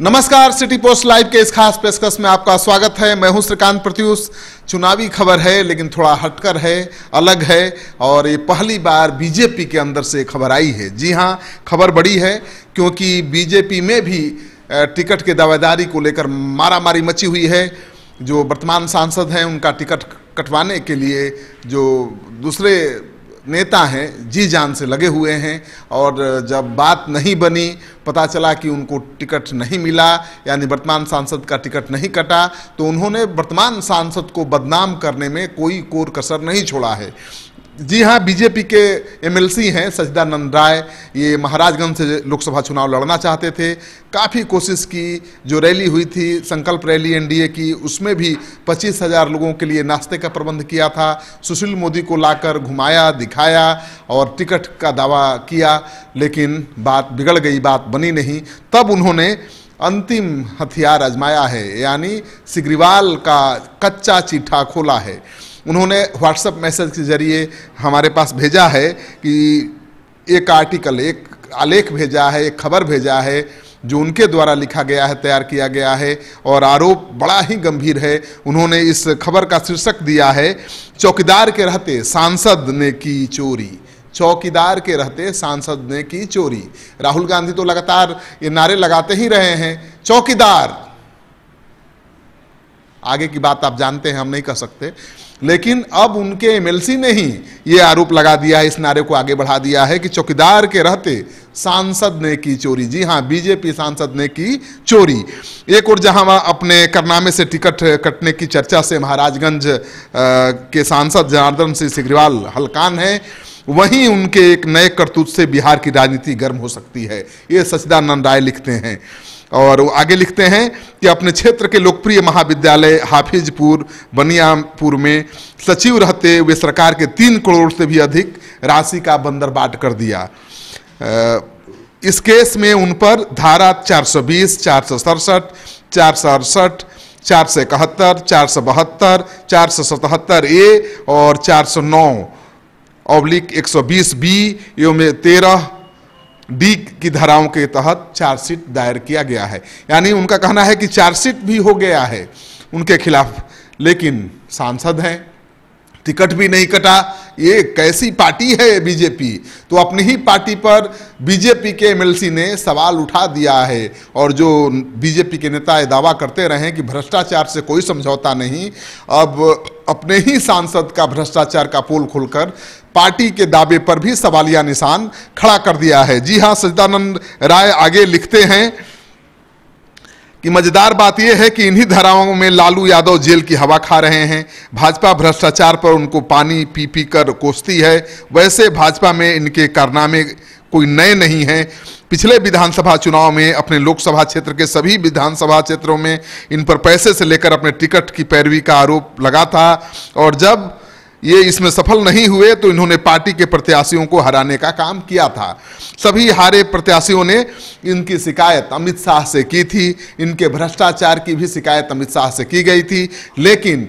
नमस्कार city post live के इस खास पेशकश में आपका स्वागत है मैं हूं श्रीकांत प्रत्युष चुनावी खबर है लेकिन थोड़ा हटकर है अलग है और ये पहली बार बीजेपी के अंदर से खबर आई है जी हां खबर बड़ी है क्योंकि बीजेपी में भी टिकट के दावेदारी को लेकर मारामारी मची हुई है जो वर्तमान सांसद हैं उनका टिकट कटवाने के लिए जो दूसरे नेता हैं जी जान से लगे हुए हैं और जब बात नहीं बनी पता चला कि उनको टिकट नहीं मिला यानी वर्तमान सांसद का टिकट नहीं कटा तो उन्होंने वर्तमान सांसद को बदनाम करने में कोई कोर कसर नहीं छोड़ा है जी हाँ बीजेपी के एमएलसी हैं सचिदानंद राय ये महाराजगंज से लोकसभा चुनाव लड़ना चाहते थे काफ़ी कोशिश की जो रैली हुई थी संकल्प रैली एनडीए की उसमें भी पच्चीस हज़ार लोगों के लिए नाश्ते का प्रबंध किया था सुशील मोदी को लाकर घुमाया दिखाया और टिकट का दावा किया लेकिन बात बिगड़ गई बात बनी नहीं तब उन्होंने अंतिम हथियार आजमाया है यानी सिग्रीवाल का कच्चा चिट्ठा खोला है उन्होंने व्हाट्सएप मैसेज के जरिए हमारे पास भेजा है कि एक आर्टिकल एक आलेख भेजा है एक खबर भेजा है जो उनके द्वारा लिखा गया है तैयार किया गया है और आरोप बड़ा ही गंभीर है उन्होंने इस खबर का शीर्षक दिया है चौकीदार के रहते सांसद ने की चोरी चौकीदार के रहते सांसद ने की चोरी राहुल गांधी तो लगातार ये नारे लगाते ही रहे हैं चौकीदार आगे की बात आप जानते हैं हम नहीं कह सकते लेकिन अब उनके एमएलसी ने ही ये आरोप लगा दिया है इस नारे को आगे बढ़ा दिया है कि चौकीदार के रहते सांसद ने की चोरी जी हाँ बीजेपी सांसद ने की चोरी एक और जहां अपने करनामे से टिकट कटने की चर्चा से महाराजगंज के सांसद जनार्दन सिंह सिग्रीवाल हलकान हैं वहीं उनके एक नए करतूत से बिहार की राजनीति गर्म हो सकती है ये सचिदानंद राय लिखते हैं और वो आगे लिखते हैं कि अपने क्षेत्र के लोकप्रिय महाविद्यालय हाफिजपुर बनियापुर में सचिव रहते हुए सरकार के तीन करोड़ से भी अधिक राशि का बंदरबाट कर दिया इस केस में उन पर धारा 420, चार सौ सड़सठ चार सौ अड़सठ चार सौ इकहत्तर चार सौ बहत्तर चार सौ सतहत्तर ए और चार सौ नौ अब्लिक एक सौ बीस बी एवं तेरह डी की धाराओं के तहत चार्जशीट दायर किया गया है यानी उनका कहना है कि चार्जशीट भी हो गया है उनके खिलाफ लेकिन सांसद हैं टिकट भी नहीं कटा ये कैसी पार्टी है बीजेपी तो अपनी ही पार्टी पर बीजेपी के एमएलसी ने सवाल उठा दिया है और जो बीजेपी के नेता दावा करते रहे कि भ्रष्टाचार से कोई समझौता नहीं अब अपने ही सांसद का भ्रष्टाचार का पोल खोलकर पार्टी के दावे पर भी सवालिया निशान खड़ा कर दिया है जी हाँ सचिदानंद राय आगे लिखते हैं कि मजेदार बात यह है कि इन्हीं धाराओं में लालू यादव जेल की हवा खा रहे हैं भाजपा भ्रष्टाचार पर उनको पानी पी पी कर कोसती है वैसे भाजपा में इनके कारनामे कोई नए नहीं हैं पिछले विधानसभा चुनाव में अपने लोकसभा क्षेत्र के सभी विधानसभा क्षेत्रों में इन पर पैसे से लेकर अपने टिकट की पैरवी का आरोप लगा था और जब ये इसमें सफल नहीं हुए तो इन्होंने पार्टी के प्रत्याशियों को हराने का काम किया था सभी हारे प्रत्याशियों ने इनकी शिकायत अमित शाह से की थी इनके भ्रष्टाचार की भी शिकायत अमित शाह से की गई थी लेकिन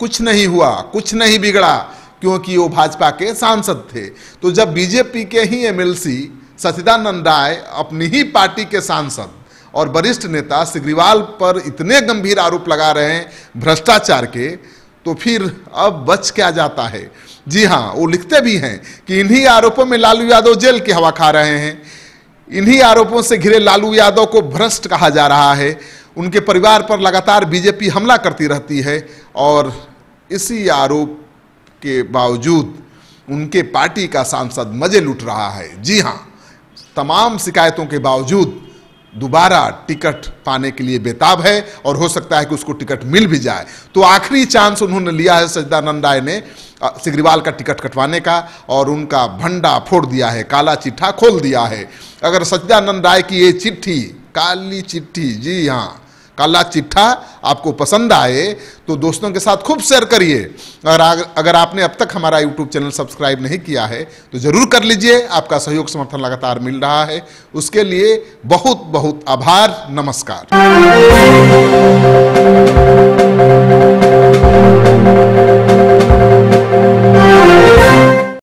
कुछ नहीं हुआ कुछ नहीं बिगड़ा क्योंकि वो भाजपा के सांसद थे तो जब बीजेपी के ही एमएलसी सचिदानंद राय अपनी ही पार्टी के सांसद और वरिष्ठ नेता सिग्रीवाल पर इतने गंभीर आरोप लगा रहे हैं भ्रष्टाचार के तो फिर अब बच क्या जाता है जी हाँ वो लिखते भी हैं कि इन्हीं आरोपों में लालू यादव जेल की हवा खा रहे हैं इन्हीं आरोपों से घिरे लालू यादव को भ्रष्ट कहा जा रहा है उनके परिवार पर लगातार बीजेपी हमला करती रहती है और इसी आरोप के बावजूद उनके पार्टी का सांसद मजे लूट रहा है जी हाँ तमाम शिकायतों के बावजूद दोबारा टिकट पाने के लिए बेताब है और हो सकता है कि उसको टिकट मिल भी जाए तो आखिरी चांस उन्होंने लिया है सजदानंद राय ने सिग्रीवाल का टिकट कटवाने का और उनका भंडा फोड़ दिया है काला चिट्ठा खोल दिया है अगर सजदानंद राय की ये चिट्ठी काली चिट्ठी जी हाँ काला चिट्ठा आपको पसंद आए तो दोस्तों के साथ खूब शेयर करिए और अगर आपने अब तक हमारा यूट्यूब चैनल सब्सक्राइब नहीं किया है तो ज़रूर कर लीजिए आपका सहयोग समर्थन लगातार मिल रहा है उसके लिए बहुत बहुत आभार नमस्कार